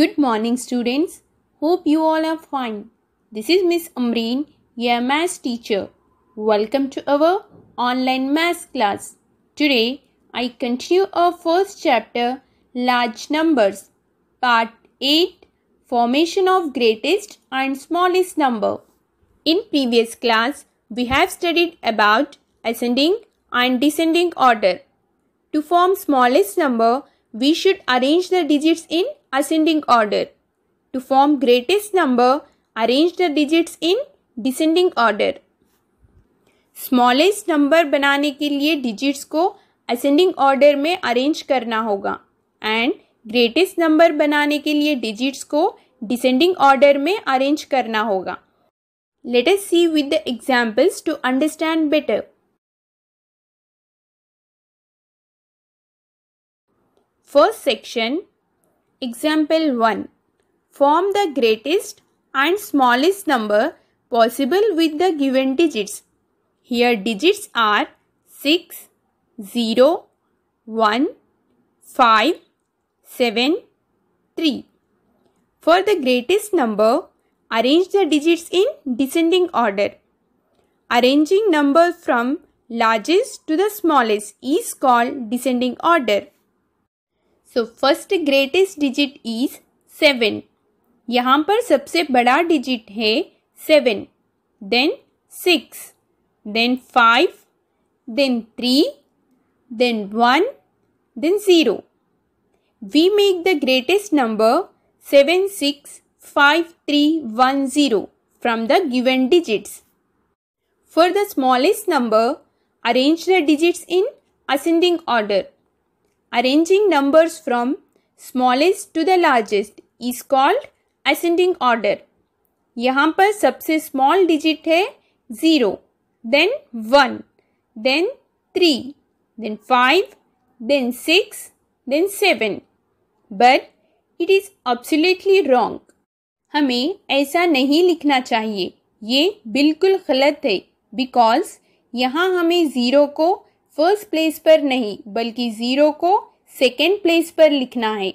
Good morning, students. Hope you all are fine. This is Miss Amreen, your maths teacher. Welcome to our online maths class. Today, I continue our first chapter, Large Numbers, Part 8 Formation of Greatest and Smallest Number. In previous class, we have studied about ascending and descending order. To form smallest number, we should arrange the digits in ascending order. To form greatest number, arrange the digits in descending order. Smallest number बनाने के लिए digits को ascending order में arrange करना होगा and greatest number बनाने के लिए डिजिट्स को डिसेंडिंग ऑर्डर में अरेंज करना होगा let us see with the examples to understand better First section Example 1 Form the greatest and smallest number possible with the given digits. Here digits are 6, 0, 1, 5, 7, 3. For the greatest number, arrange the digits in descending order. Arranging numbers from largest to the smallest is called descending order. So first greatest digit is seven यहाँ पर सबसे बड़ा digit है seven then six then five then three then one then zero we make the greatest number seven six five three one zero from the given digits for the smallest number arrange the digits in ascending order Arranging numbers from smallest to the largest is called ascending order. यहाँ पर सबसे small digit है zero then one then three then five then six then seven but it is absolutely wrong हमें ऐसा नहीं लिखना चाहिए ये बिल्कुल गलत है बिकॉज यहाँ हमें ज़ीरो को फर्स्ट प्लेस पर नहीं बल्कि ज़ीरो को सेकेंड प्लेस पर लिखना है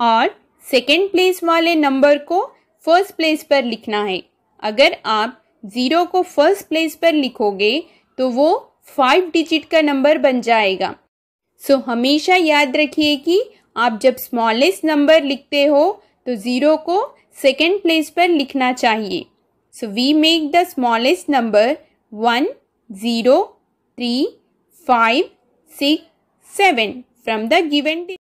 और सेकेंड प्लेस वाले नंबर को फर्स्ट प्लेस पर लिखना है अगर आप ज़ीरो को फर्स्ट प्लेस पर लिखोगे तो वो फाइव डिजिट का नंबर बन जाएगा सो so, हमेशा याद रखिए कि आप जब स्मॉलेस्ट नंबर लिखते हो तो ज़ीरो को सेकेंड प्लेस पर लिखना चाहिए so we make the smallest number one 0, 3, 5, 6, 7 from the given